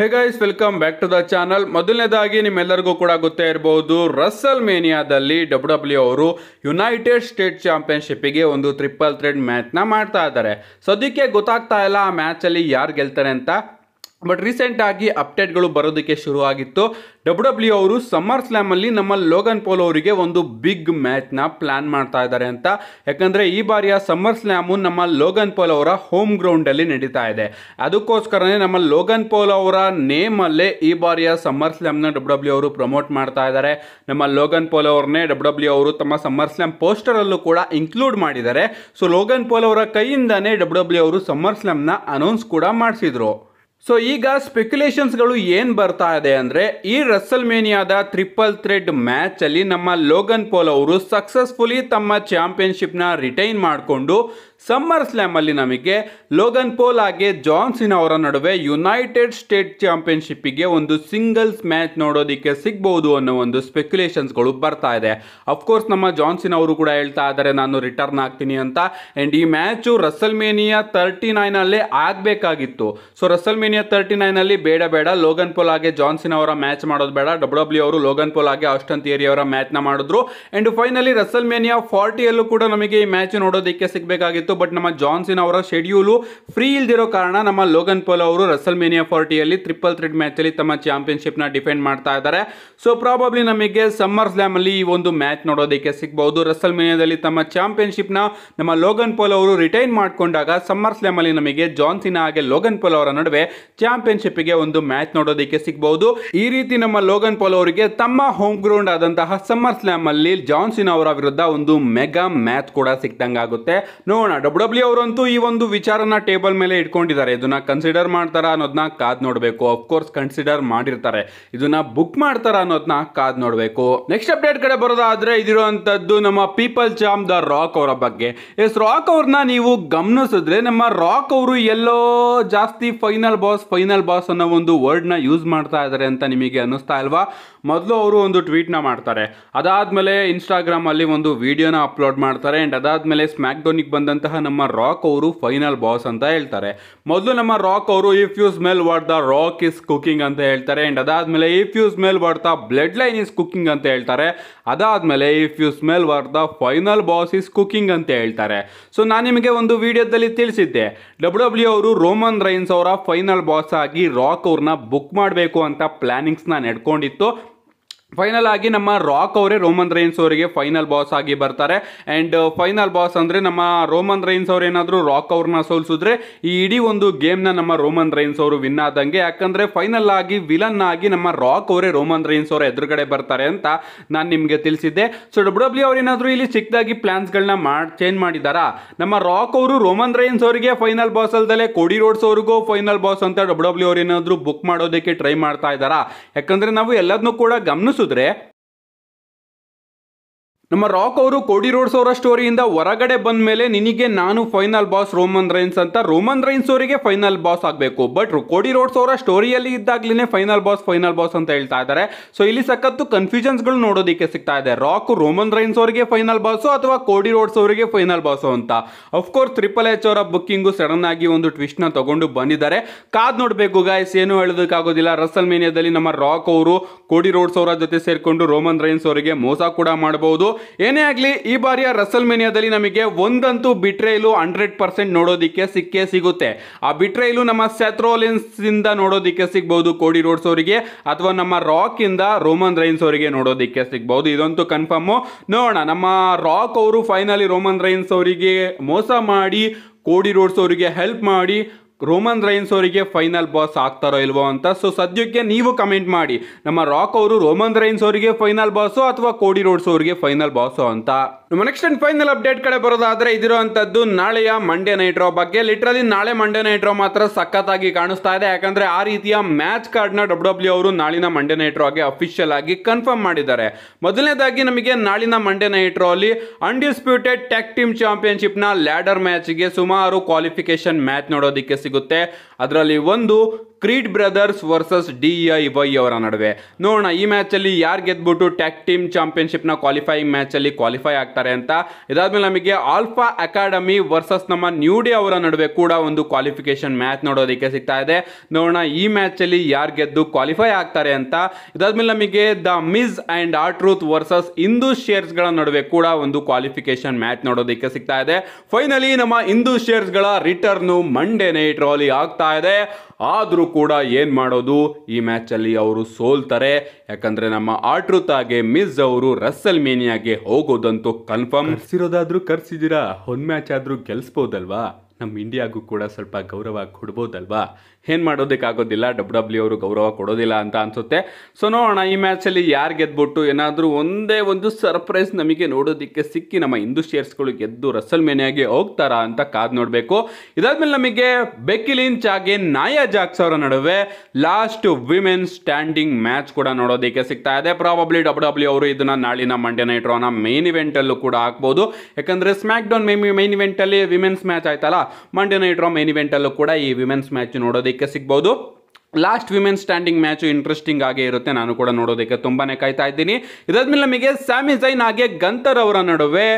hey guys welcome back to the channel ಮೊದಲನೇದಾಗಿ ನಿಮ್ಮೆಲ್ಲರಿಗೂ ಕೂಡ ಗೊತ್ತೇ ಇರಬಹುದು ರಸ್ಸಲ್ ಮೇನಿಯಾದಲ್ಲಿ ಡಬ್ಲ್ಯೂ ಡಬ್ಲ್ಯೂ ಅವರು ಯುನೈಟೆಡ್ ಸ್ಟೇಟ್ ಚಾಂಪಿಯನ್ಶಿಪ್ಗೆ ಒಂದು ಟ್ರಿಪಲ್ ಥ್ರೆಡ್ ಮ್ಯಾಚ್ನ ಮಾಡ್ತಾ ಇದ್ದಾರೆ ಸದ್ಯಕ್ಕೆ ಗೊತ್ತಾಗ್ತಾ ಇಲ್ಲ ಆ ಮ್ಯಾಚಲ್ಲಿ ಯಾರು ಗೆಲ್ತಾರೆ ಅಂತ ಬಟ್ ರೀಸೆಂಟಾಗಿ ಅಪ್ಡೇಟ್ಗಳು ಬರೋದಕ್ಕೆ ಶುರುವಾಗಿತ್ತು ಡಬ್ಲ್ಯೂ ಡಬ್ಲ್ಯೂ e ಅವರು ಸಮ್ಮರ್ ಸ್ಲ್ಯಾಮಲ್ಲಿ ನಮ್ಮ ಲೋಗನ್ ಪೋಲ್ ಅವರಿಗೆ ಒಂದು ಬಿಗ್ ಮ್ಯಾಚ್ನ ಪ್ಲ್ಯಾನ್ ಮಾಡ್ತಾ ಇದ್ದಾರೆ ಅಂತ ಯಾಕಂದರೆ ಈ ಬಾರಿಯ ಸಮ್ಮರ್ ಸ್ಲ್ಯಾಮು ನಮ್ಮ ಲೋಗನ್ ಪೋಲ್ ಅವರ ಹೋಮ್ ಗ್ರೌಂಡಲ್ಲಿ ನಡೀತಾ ಇದೆ ಅದಕ್ಕೋಸ್ಕರನೇ ನಮ್ಮ ಲೋಗನ್ ಪೋಲ್ ಅವರ ನೇಮಲ್ಲೇ ಈ ಬಾರಿಯ ಸಮ್ಮರ್ ಸ್ಲ್ಯಾಮ್ನ ಡಬ್ಲ್ಯೂ ಡಬ್ಲ್ಯೂ ಅವರು ಪ್ರಮೋಟ್ ಮಾಡ್ತಾ ಇದ್ದಾರೆ ನಮ್ಮ ಲೋಗನ್ ಪೋಲ್ ಅವರನ್ನೇ ಡಬ್ಲ್ಯೂ ಡಬ್ಲ್ಯೂ ಅವರು ತಮ್ಮ ಸಮ್ಮರ್ ಸ್ಲ್ಯಾಮ್ ಪೋಸ್ಟರಲ್ಲೂ ಕೂಡ ಇನ್ಕ್ಲೂಡ್ ಮಾಡಿದ್ದಾರೆ ಸೊ ಲೋಗನ್ ಪೋಲ್ ಅವರ ಕೈಯಿಂದನೇ ಡಬ್ಲ್ಯೂ ಡಬ್ಲ್ಯೂ e ಅವರು ಸಮ್ಮರ್ ಸ್ಲ್ಯಾಮ್ನ ಅನೌನ್ಸ್ ಕೂಡ ಮಾಡಿಸಿದರು ಸೊ ಈಗ ಸ್ಪೆಕ್ಯುಲೇಷನ್ಸ್ಗಳು ಏನು ಬರ್ತಾ ಇದೆ ಅಂದರೆ ಈ ರಸ್ಸಲ್ ಮೇನಿಯಾದ ಟ್ರಿಪಲ್ ಥ್ರೆಡ್ ಮ್ಯಾಚಲ್ಲಿ ನಮ್ಮ ಲೋಗನ್ ಪೋಲ್ ಅವರು ಸಕ್ಸಸ್ಫುಲಿ ತಮ್ಮ ಚಾಂಪಿಯನ್ಶಿಪ್ನ ರಿಟೈನ್ ಮಾಡಿಕೊಂಡು ಸಮ್ಮರ್ ಸ್ಲ್ಯಾಮಲ್ಲಿ ನಮಗೆ ಲೋಗನ್ ಪೋಲ್ ಹಾಗೆ ಜಾನ್ಸಿನ್ ಅವರ ನಡುವೆ ಯುನೈಟೆಡ್ ಸ್ಟೇಟ್ ಚಾಂಪಿಯನ್ಶಿಪ್ಪಿಗೆ ಒಂದು ಸಿಂಗಲ್ಸ್ ಮ್ಯಾಚ್ ನೋಡೋದಕ್ಕೆ ಸಿಗ್ಬೋದು ಅನ್ನೋ ಒಂದು ಸ್ಪೆಕ್ಯುಲೇಷನ್ಸ್ಗಳು ಬರ್ತಾ ಇದೆ ಅಫ್ಕೋರ್ಸ್ ನಮ್ಮ ಜಾನ್ಸಿನ್ ಅವರು ಕೂಡ ಹೇಳ್ತಾ ಇದ್ದಾರೆ ನಾನು ರಿಟರ್ನ್ ಆಗ್ತೀನಿ ಅಂತ ಆ್ಯಂಡ್ ಈ ಮ್ಯಾಚು ರಸಲ್ಮೇನಿಯಾ ತರ್ಟಿ ನೈನಲ್ಲೇ ಆಗಬೇಕಾಗಿತ್ತು ಸೊ ರಸಲ್ಮೇನಿಯಾ ತರ್ಟಿ ನೈನಲ್ಲಿ ಬೇಡ ಬೇಡ ಲೋಗನ್ ಪೋಲ್ ಆಗಿ ಜಾನ್ಸಿನ್ ಅವರ ಮ್ಯಾಚ್ ಮಾಡೋದು ಬೇಡ ಡಬ್ಲ್ಯೂ e ಅವರು ಲೋಗನ್ ಪೋಲ್ ಆಗಿ ಆಸ್ಟನ್ ಥಿಯರಿ ಅವರ ಮ್ಯಾಚ್ನ ಮಾಡಿದ್ರು ಆ್ಯಂಡ್ ಫೈನಲಿ ರಸಲ್ಮೇನಿಯಾ ಫಾರ್ಟಿಯಲ್ಲೂ ಕೂಡ ನಮಗೆ ಈ ಮ್ಯಾಚ್ ನೋಡೋದಕ್ಕೆ ಸಿಗಬೇಕಾಗಿತ್ತು ಇತ್ತು ಬಟ್ ನಮ್ಮ ಜಾನ್ಸಿನ್ ಅವರ ಶೆಡ್ಯೂಲು ಫ್ರೀ ಇಲ್ದಿರೋ ಕಾರಣ ನಮ್ಮ ಲೋಗನ್ ಪೋಲ್ ಅವರು ರಸಲ್ ಮೇನಿಯಾ ಫಾರ್ಟಿಯಲ್ಲಿ ಟ್ರಿಪಲ್ ಮ್ಯಾಚ್ ಅಲ್ಲಿ ತಮ್ಮ ನ ಡಿಫೆಂಡ್ ಮಾಡ್ತಾ ಇದ್ದಾರೆ ಸೊ ಪ್ರಾಬಬ್ಲಿ ನಮಗೆ ಸಮ್ಮರ್ ಸ್ಲ್ಯಾಮಲ್ಲಿ ಈ ಒಂದು ಮ್ಯಾಚ್ ನೋಡೋದಕ್ಕೆ ಸಿಗಬಹುದು ರಸಲ್ ಮೇನಿಯಾದಲ್ಲಿ ತಮ್ಮ ನ ನಮ್ಮ ಲೋಗನ್ ಪೋಲ್ ಅವರು ರಿಟೈನ್ ಮಾಡಿಕೊಂಡಾಗ ಸಮ್ಮರ್ ಅಲ್ಲಿ ನಮಗೆ ಜಾನ್ಸಿನ ಹಾಗೆ ಲೋಗನ್ ಪೋಲ್ ಅವರ ನಡುವೆ ಗೆ ಒಂದು ಮ್ಯಾಚ್ ನೋಡೋದಕ್ಕೆ ಸಿಗಬಹುದು ಈ ರೀತಿ ನಮ್ಮ ಲೋಗನ್ ಪೋಲ್ ಅವರಿಗೆ ತಮ್ಮ ಹೋಮ್ ಗ್ರೌಂಡ್ ಆದಂತಹ ಸಮ್ಮರ್ ಸ್ಲ್ಯಾಮ್ ಅಲ್ಲಿ ಜಾನ್ಸಿನ ಅವರ ವಿರುದ್ಧ ಒಂದು ಮೆಗಾ ಮ್ಯಾಚ್ ಕೂಡ ಸಿಕ್ತಂಗಾಗುತ್ತೆ ನೋಡೋಣ ಡಬ್ಲ್ಯೂ ಡಬ್ಲ್ಯೂ e ಅವರಂತೂ ಈ ಒಂದು ವಿಚಾರನ ಟೇಬಲ್ ಮೇಲೆ ಇಟ್ಕೊಂಡಿದ್ದಾರೆ ಇದನ್ನ ಕನ್ಸಿಡರ್ ಮಾಡ್ತಾರ ಅನ್ನೋದನ್ನ ಕಾದ್ ನೋಡಬೇಕು ಅಫ್ಕೋರ್ಸ್ ಕನ್ಸಿಡರ್ ಮಾಡಿರ್ತಾರೆ ಇದನ್ನ ಬುಕ್ ಮಾಡ್ತಾರ ಅನ್ನೋದನ್ನ ಕಾದ್ ನೋಡಬೇಕು ನೆಕ್ಸ್ಟ್ ಅಪ್ಡೇಟ್ ಕಡೆ ಬರೋದಾದ್ರೆ ಇದಿರುವಂತದ್ದು ನಮ್ಮ ಪೀಪಲ್ ಚಾಮ್ ದ ರಾಕ್ ಅವರ ಬಗ್ಗೆ ಎಸ್ ರಾಕ್ ಅವ್ರನ್ನ ನೀವು ಗಮನಿಸಿದ್ರೆ ನಮ್ಮ ರಾಕ್ ಅವರು ಎಲ್ಲೋ ಜಾಸ್ತಿ ಫೈನಲ್ ಬಾಸ್ ಫೈನಲ್ ಬಾಸ್ ಅನ್ನೋ ಒಂದು ವರ್ಡ್ ನ ಯೂಸ್ ಮಾಡ್ತಾ ಇದ್ದಾರೆ ಅಂತ ನಿಮಗೆ ಅನಿಸ್ತಾ ಇಲ್ವಾ ಮೊದಲು ಅವರು ಒಂದು ಟ್ವೀಟ್ನ ಮಾಡ್ತಾರೆ ಅದಾದಮೇಲೆ ಇನ್ಸ್ಟಾಗ್ರಾಮಲ್ಲಿ ಒಂದು ವಿಡಿಯೋನ ಅಪ್ಲೋಡ್ ಮಾಡ್ತಾರೆ ಆ್ಯಂಡ್ ಅದಾದಮೇಲೆ ಸ್ಮ್ಯಾಕ್ಡೋನಿಗೆ ಬಂದಂತಹ ನಮ್ಮ ರಾಕ್ ಅವರು ಫೈನಲ್ ಬಾಸ್ ಅಂತ ಹೇಳ್ತಾರೆ ಮೊದಲು ನಮ್ಮ ರಾಕ್ ಅವರು if you smell what the Rock is cooking ಅಂತ ಹೇಳ್ತಾರೆ ಆ್ಯಂಡ್ ಅದಾದಮೇಲೆ if you smell what the bloodline is cooking ಅಂತ ಹೇಳ್ತಾರೆ ಅದಾದಮೇಲೆ if you smell what the final boss is cooking ಅಂತ ಹೇಳ್ತಾರೆ ಸೊ ನಾನು ನಿಮಗೆ ಒಂದು ವಿಡಿಯೋದಲ್ಲಿ ತಿಳಿಸಿದ್ದೆ ಡಬ್ಲ್ಯೂ ಡಬ್ಲ್ಯೂ e ಅವರು ರೋಮನ್ ರೈನ್ಸ್ ಅವರ ಫೈನಲ್ ಬಾಸ್ ಆಗಿ ರಾಕ್ ಅವ್ರನ್ನ ಬುಕ್ ಮಾಡಬೇಕು ಅಂತ ಪ್ಲಾನಿಂಗ್ಸ್ನ ನಡ್ಕೊಂಡಿತ್ತು ಫೈನಲ್ ಆಗಿ ನಮ್ಮ ರಾಕ್ ಅವರೇ ರೋಮನ್ ರೈನ್ಸ್ ಅವರಿಗೆ ಫೈನಲ್ ಬಾಸ್ ಆಗಿ ಬರ್ತಾರೆ ಅಂಡ್ ಫೈನಲ್ ಬಾಸ್ ಅಂದರೆ ನಮ್ಮ ರೋಮನ್ ರೈನ್ಸ್ ಅವ್ರು ಏನಾದರೂ ರಾಕ್ ಅವ್ರನ್ನ ಸೋಲಿಸಿದ್ರೆ ಈ ಇಡೀ ಒಂದು ಗೇಮ್ನ ನಮ್ಮ ರೋಮನ್ ರೈನ್ಸ್ ಅವರು ವಿನ್ ಆದಂಗೆ ಯಾಕಂದರೆ ಫೈನಲ್ ಆಗಿ ವಿಲನ್ ಆಗಿ ನಮ್ಮ ರಾಕ್ ಅವರೇ ರೋಮನ್ ರೈನ್ಸ್ ಅವರ ಎದುರುಗಡೆ ಬರ್ತಾರೆ ಅಂತ ನಾನು ನಿಮಗೆ ತಿಳಿಸಿದ್ದೆ ಸೊ ಡಬ್ಲ್ಯೂ ಡಬ್ಲ್ಯೂ e ಅವ್ರು ಏನಾದರೂ ಇಲ್ಲಿ ಚಿಕ್ಕದಾಗಿ ಪ್ಲ್ಯಾನ್ಸ್ಗಳನ್ನ ಮಾಡಿ ಚೇಂಜ್ ಮಾಡಿದಾರಾ ನಮ್ಮ ರಾಕ್ ಅವರು ರೋಮನ್ ರೈನ್ಸ್ ಅವರಿಗೆ ಫೈನಲ್ ಬಾಸ್ ಅಲ್ಲದೆ ಕೋಡಿ ರೋಡ್ಸ್ ಅವ್ರಿಗೂ ಫೈನಲ್ ಬಾಸ್ ಅಂತ ಡಬ್ಲ್ಯೂ ಡಬ್ಲ್ಯೂ e ಅವ್ರು ಬುಕ್ ಮಾಡೋದಕ್ಕೆ ಟ್ರೈ ಮಾಡ್ತಾ ಇದ್ದಾರಾ ಯಾಕಂದರೆ ನಾವು ಎಲ್ಲದನ್ನೂ ಕೂಡ ಗಮನಿಸ್ Sudré ನಮ್ಮ ರಾಕ್ ಅವರು ಕೋಡಿ ರೋಡ್ಸ್ ಅವರ ಸ್ಟೋರಿಯಿಂದ ಹೊರಗಡೆ ಬಂದ ಮೇಲೆ ನಿನಗೆ ನಾನು ಫೈನಲ್ ಬಾಸ್ ರೋಮನ್ ರೈನ್ಸ್ ಅಂತ ರೋಮನ್ ರೈನ್ಸ್ ಅವರಿಗೆ ಫೈನಲ್ ಬಾಸ್ ಆಗಬೇಕು ಬಟ್ ಕೋಡಿ ರೋಡ್ಸ್ ಅವರ ಸ್ಟೋರಿಯಲ್ಲಿ ಇದ್ದಾಗ್ಲೇ ಫೈನಲ್ ಬಾಸ್ ಫೈನಲ್ ಬಾಸ್ ಅಂತ ಹೇಳ್ತಾ ಇದ್ದಾರೆ ಸೊ ಇಲ್ಲಿ ಸಖತ್ತು ಕನ್ಫ್ಯೂಷನ್ಸ್ಗಳು ನೋಡೋದಕ್ಕೆ ಸಿಗ್ತಾ ಇದೆ ರಾಕ್ ರೋಮನ್ ರೈನ್ಸ್ ಅವರಿಗೆ ಫೈನಲ್ ಬಾಸು ಅಥವಾ ಕೋಡಿ ರೋಡ್ಸ್ ಅವರಿಗೆ ಫೈನಲ್ ಬಾಸು ಅಂತ ಅಫ್ಕೋರ್ಸ್ ಟ್ರಿಪಲ್ ಎಚ್ ಅವರ ಬುಕ್ಕಿಂಗು ಸಡನ್ ಆಗಿ ಒಂದು ಟ್ವಿಸ್ಟ್ನ ತಗೊಂಡು ಬಂದಿದ್ದಾರೆ ಕಾದ್ ನೋಡಬೇಕು ಗಾಯ್ಸ್ ಏನು ಹೇಳೋದಕ್ಕಾಗೋದಿಲ್ಲ ರಸಲ್ ಮೇನಿಯಾದಲ್ಲಿ ನಮ್ಮ ರಾಕ್ ಅವರು ಕೋಡಿ ರೋಡ್ಸ್ ಅವರ ಜೊತೆ ಸೇರಿಕೊಂಡು ರೋಮನ್ ರೈನ್ಸ್ ಅವರಿಗೆ ಮೋಸ ಕೂಡ ಮಾಡಬಹುದು ಏನೇ ಆಗಲಿ ಈ ಬಾರಿಯ ರಸಲ್ ಮೇನಿಯಾದಲ್ಲಿ ನಮಗೆ ಒಂದಂತೂ ಬಿಟ್ರೈಲು ಹಂಡ್ರೆಡ್ ಪರ್ಸೆಂಟ್ ನೋಡೋದಕ್ಕೆ ಸಿಕ್ಕೇ ಸಿಗುತ್ತೆ ಆ ಬಿಟ್ರೇಲು ನಮ್ಮ ಇಂದ ನೋಡೋದಕ್ಕೆ ಸಿಗ್ಬೋದು ಕೋಡಿ ರೋಡ್ಸ್ ಅವರಿಗೆ ಅಥವಾ ನಮ್ಮ ರಾಕ್ ಇಂದ ರೋಮನ್ ರೈನ್ಸ್ ಅವರಿಗೆ ನೋಡೋದಕ್ಕೆ ಸಿಗ್ಬೋದು ಇದಂತೂ ಕನ್ಫರ್ಮು ನೋಡೋಣ ನಮ್ಮ ರಾಕ್ ಅವರು ಫೈನಲಿ ರೋಮನ್ ರೈನ್ಸ್ ಅವರಿಗೆ ಮೋಸ ಮಾಡಿ ಕೋಡಿ ರೋಡ್ಸ್ ಅವರಿಗೆ ಹೆಲ್ಪ್ ಮಾಡಿ ರೋಮನ್ ರೈನ್ಸ್ ಅವರಿಗೆ ಫೈನಲ್ ಬಾಸ್ ಆಗ್ತಾರೋ ಇಲ್ವೋ ಅಂತ ಸೊ ಸದ್ಯಕ್ಕೆ ನೀವು ಕಮೆಂಟ್ ಮಾಡಿ ನಮ್ಮ ರಾಕ್ ಅವರು ರೋಮನ್ ರೈನ್ಸ್ ಅವರಿಗೆ ಫೈನಲ್ ಬಾಸು ಅಥವಾ ಕೋಡಿ ರೋಡ್ಸ್ ಅವರಿಗೆ ಫೈನಲ್ ಬಾಸು ಅಂತ ನಮ್ಮ ನೆಕ್ಸ್ಟ್ ಅಂಡ್ ಫೈನಲ್ ಅಪ್ಡೇಟ್ ಕಡೆ ಬರೋದಾದರೆ ಇದಿರುವಂಥದ್ದು ನಾಳೆಯ ಮಂಡ್ಯ ನೈಟ್ ಬಗ್ಗೆ ಲಿಟ್ರಲಿ ನಾಳೆ ಮಂಡೇ ನೈಟ್ ಮಾತ್ರ ಸಖತ್ತಾಗಿ ಕಾಣಿಸ್ತಾ ಇದೆ ಯಾಕಂದ್ರೆ ಆ ರೀತಿಯ ಮ್ಯಾಚ್ ಕಾರ್ಡ್ನ ಡಬ್ಲ್ಯೂ ಡಬ್ಲ್ಯೂ ಅವರು ನಾಳಿನ ಮಂಡೇ ನೈಟ್ ಆಗಿ ಅಫಿಷಿಯಲ್ ಆಗಿ ಕನ್ಫರ್ಮ್ ಮಾಡಿದ್ದಾರೆ ಮೊದಲನೇದಾಗಿ ನಮಗೆ ನಾಳಿನ ಮಂಡೆ ನೈಟ್ ಅಲ್ಲಿ ಅನ್ಡಿಸ್ಪ್ಯೂಟೆಡ್ ಟೆಕ್ ಟೀಮ್ ಚಾಂಪಿಯನ್ಶಿಪ್ನ ಲ್ಯಾಡರ್ ಮ್ಯಾಚ್ಗೆ ಸುಮಾರು ಕ್ವಾಲಿಫಿಕೇಶನ್ ಮ್ಯಾಚ್ ನೋಡೋದಕ್ಕೆ ಸಿಗುತ್ತೆ ಅದರಲ್ಲಿ ಒಂದು Creed brothers versus D I Y ಅವರ ನಡುವೆ ನೋಡೋಣ ಈ ಮ್ಯಾಚಲ್ಲಿ ಯಾರು ಗೆದ್ಬಿಟ್ಟು ಟ್ಯಾಕ್ ಟೀಮ್ ಚಾಂಪಿಯನ್ಶಿಪ್ನ ಕ್ವಾಲಿಫೈಯಿಂಗ್ ಮ್ಯಾಚಲ್ಲಿ ಕ್ವಾಲಿಫೈ ಆಗ್ತಾರೆ ಅಂತ ಇದಾದಮೇಲೆ ನಮಗೆ ಆಲ್ಫಾ ಅಕಾಡೆಮಿ ವರ್ಸಸ್ ನಮ್ಮ ನ್ಯೂ ಅವರ ನಡುವೆ ಕೂಡ ಒಂದು ಕ್ವಾಲಿಫಿಕೇಶನ್ ಮ್ಯಾಚ್ ನೋಡೋದಕ್ಕೆ ಸಿಗ್ತಾ ಇದೆ ನೋಡೋಣ ಈ ಮ್ಯಾಚಲ್ಲಿ ಯಾರು ಗೆದ್ದು ಕ್ವಾಲಿಫೈ ಆಗ್ತಾರೆ ಅಂತ ಇದಾದಮೇಲೆ ನಮಗೆ the Miz and R Truth versus ಶೇರ್ಸ್ ಶೇರ್ಸ್ಗಳ ನಡುವೆ ಕೂಡ ಒಂದು ಕ್ವಾಲಿಫಿಕೇಶನ್ ಮ್ಯಾಚ್ ನೋಡೋದಕ್ಕೆ ಸಿಗ್ತಾ ಇದೆ ಫೈನಲಿ ನಮ್ಮ ಇಂದು ಶೇರ್ಸ್ಗಳ ರಿಟರ್ನು ಮಂಡೇ ನೈಟ್ ರಾಲಿ ಆಗ್ತಾ ಇದೆ ಆದರೂ ಕೂಡ ಏನು ಮಾಡೋದು ಈ ಮ್ಯಾಚಲ್ಲಿ ಅವರು ಸೋಲ್ತಾರೆ ಯಾಕಂದರೆ ನಮ್ಮ ಆಟ್ರುತಾಗೆ ಮಿಸ್ ಅವರು ರಸ್ಸಲ್ ಮೇನಿಯಾಗೆ ಹೋಗೋದಂತೂ ಕನ್ಫರ್ಮ್ ಸಿರೋದಾದ್ರೂ ಕರ್ಸಿದ್ದೀರಾ ಒಂದು ಮ್ಯಾಚ್ ಆದರೂ ಗೆಲ್ಸ್ಬೋದಲ್ವಾ ನಮ್ಮ ಇಂಡಿಯಾಗೂ ಕೂಡ ಸ್ವಲ್ಪ ಗೌರವ ಕೊಡ್ಬೋದಲ್ವಾ ಏನು ಮಾಡೋದಕ್ಕಾಗೋದಿಲ್ಲ ಡಬ್ಲ್ಯೂ ಡಬ್ಲ್ಯೂ e ಅವರು ಗೌರವ ಕೊಡೋದಿಲ್ಲ ಅಂತ ಅನ್ಸುತ್ತೆ ಸೊ ನೋಡೋಣ ಈ ಮ್ಯಾಚಲ್ಲಿ ಯಾರು ಗೆದ್ಬಿಟ್ಟು ಏನಾದರೂ ಒಂದೇ ಒಂದು ಸರ್ಪ್ರೈಸ್ ನಮಗೆ ನೋಡೋದಕ್ಕೆ ಸಿಕ್ಕಿ ನಮ್ಮ ಹಿಂದೂ ಶೇರ್ಸ್ಗಳು ಗೆದ್ದು ರಸಲ್ ಮೇನಿಯಾಗಿ ಹೋಗ್ತಾರಾ ಅಂತ ಕಾದು ನೋಡಬೇಕು ಇದಾದ್ಮೇಲೆ ನಮಗೆ ಬೆಕ್ಕಿಲಿಂಚ್ ಹಾಗೆ ನಾಯಾ ಜಾಕ್ಸ್ ಅವರ ನಡುವೆ ಲಾಸ್ಟ್ ವಿಮೆನ್ ಸ್ಟ್ಯಾಂಡಿಂಗ್ ಮ್ಯಾಚ್ ಕೂಡ ನೋಡೋದಕ್ಕೆ ಸಿಗ್ತಾ ಇದೆ ಪ್ರಾಬಬ್ಲಿ ಡಬ್ಲ್ಯೂ ಡಬ್ಲ್ಯೂ ಅವರು ಇದನ್ನ ನಾಳಿನ ಮಂಡ್ಯ ನೈಟ್ ರೋನ ಮೇನ್ ಇವೆಂಟ್ ಅಲ್ಲೂ ಕೂಡ ಹಾಕ್ಬೋದು ಯಾಕಂದ್ರೆ ಸ್ಮ್ಯಾಕ್ ಡೌನ್ ಮೇನ್ ಇವೆಂಟ್ ಅಲ್ಲಿ ವಿಮೆನ್ಸ್ ಮ್ಯಾಚ್ ಆಯ್ತಲ್ಲ Monday night Raw main event ಅಲ್ಲೂ ಕೂಡ ಈ ವಿಮೆನ್ಸ್ ಮ್ಯಾಚ್ ನೋಡೋದಕ್ಕೆ ನೋಡೋದಕ್ಕೆ ಸಿಗ್ಬೋದು last women standing match interesting ಆಗೇ ಇರುತ್ತೆ ನಾನು ಕೂಡ ನೋಡೋದಕ್ಕೆ ತುಂಬಾನೇ ಕಾಯ್ತಾ ಇದ್ದೀನಿ ಇದಾದ್ಮೇಲೆ ನಮಗೆ ಸ್ಯಾಮಿ ಜೈನ್ ಹಾಗೆ ಗಂತರ್ ಅವರ ನಡುವೆ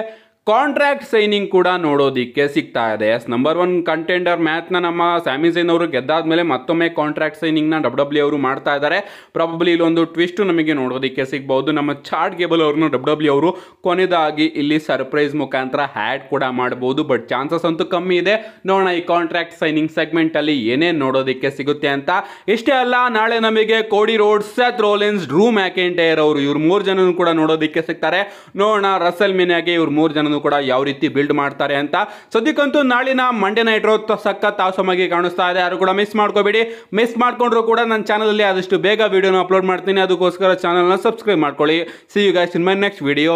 ಕಾಂಟ್ರಾಕ್ಟ್ ಸೈನಿಂಗ್ ಕೂಡ ನೋಡೋದಿಕ್ಕೆ ಸಿಗ್ತಾ ಇದೆ ಎಸ್ ನಂಬರ್ ಒನ್ ಕಂಟೆಂಡರ್ ಮ್ಯಾಚ್ನ ನಮ್ಮ ಸ್ಯಾಮಿಸೇನ್ ಅವರು ಗೆದ್ದಾದ ಮೇಲೆ ಮತ್ತೊಮ್ಮೆ ಕಾಂಟ್ರಾಕ್ಟ್ ಸೈನಿಂಗ್ನ ಡಬ್ಲ್ಯೂ ಡಬ್ಲ್ಯೂ e ಅವರು ಮಾಡ್ತಾ ಇದ್ದಾರೆ ಪ್ರಾಬಬ್ಲಿ ಇಲ್ಲೊಂದು ಟ್ವಿಸ್ಟು ನಮಗೆ ನೋಡೋದಕ್ಕೆ ಸಿಗ್ಬೋದು ನಮ್ಮ ಚಾರ್ಟ್ ಗೇಬಲ್ ಅವ್ರನ್ನು ಡಬ್ಲ್ಯೂ ಡಬ್ಲ್ಯೂ e ಅವರು ಕೊನೆದಾಗಿ ಇಲ್ಲಿ ಸರ್ಪ್ರೈಸ್ ಮುಖಾಂತರ ಹ್ಯಾಡ್ ಕೂಡ ಮಾಡ್ಬೋದು ಬಟ್ ಚಾನ್ಸಸ್ ಅಂತೂ ಕಮ್ಮಿ ಇದೆ ನೋಡೋಣ ಈ ಕಾಂಟ್ರಾಕ್ಟ್ ಸೈನಿಂಗ್ ಸೆಗ್ಮೆಂಟ್ ಅಲ್ಲಿ ಏನೇನು ನೋಡೋದಕ್ಕೆ ಸಿಗುತ್ತೆ ಅಂತ ಇಷ್ಟೇ ಅಲ್ಲ ನಾಳೆ ನಮಗೆ Cody Rhodes Seth Rollins Drew McIntyre ಅವರು ಇವ್ರು ಮೂರು ಜನನು ಕೂಡ ನೋಡೋದಕ್ಕೆ ಸಿಗ್ತಾರೆ ನೋಡೋಣ ರಸಲ್ ಮಿನಾಗೆ ಇವ್ರು ಮೂರು ಜನ ಕೂಡ ಯಾವ ರೀತಿ ಬಿಲ್ಡ್ ಮಾಡ್ತಾರೆ ಅಂತ ಸದ್ಯಕ್ಕಂತೂ ನಾಳಿನ ಮಂಡೆ ನೈಟ್ ರೋ ಸಖತ್ ಆಸಮಾಗಿ ಕಾಣಿಸ್ತಾ ಇದೆ ಯಾರು ಕೂಡ ಮಿಸ್ ಮಾಡ್ಕೋಬೇಡಿ ಮಿಸ್ ಮಾಡ್ಕೊಂಡ್ರು ಕೂಡ ನನ್ನ ಅಲ್ಲಿ ಆದಷ್ಟು ಬೇಗ ವಿಡಿಯೋನ ಅಪ್ಲೋಡ್ ಮಾಡ್ತೀನಿ ಅದಕ್ಕೋಸ್ಕರ ಚಾನಲ್ನ ಸಬ್ಸ್ಕ್ರೈಬ್ ಮಾಡ್ಕೊಳ್ಳಿ see you guys in my next video